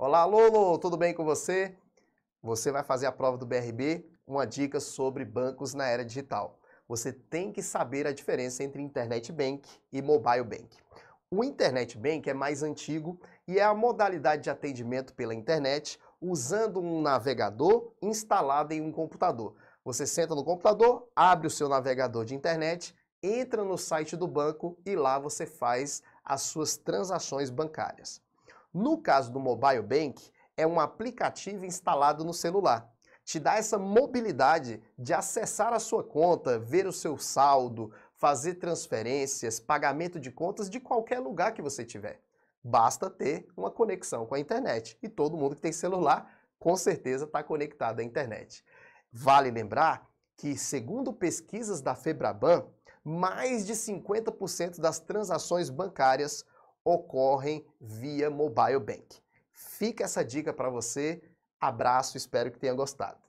Olá, Lolo, tudo bem com você? Você vai fazer a prova do BRB, uma dica sobre bancos na era digital. Você tem que saber a diferença entre Internet Bank e Mobile Bank. O Internet Bank é mais antigo e é a modalidade de atendimento pela internet usando um navegador instalado em um computador. Você senta no computador, abre o seu navegador de internet, entra no site do banco e lá você faz as suas transações bancárias. No caso do Mobile Bank, é um aplicativo instalado no celular. Te dá essa mobilidade de acessar a sua conta, ver o seu saldo, fazer transferências, pagamento de contas de qualquer lugar que você tiver. Basta ter uma conexão com a internet. E todo mundo que tem celular, com certeza, está conectado à internet. Vale lembrar que, segundo pesquisas da Febraban, mais de 50% das transações bancárias ocorrem via mobile bank. Fica essa dica para você. Abraço, espero que tenha gostado.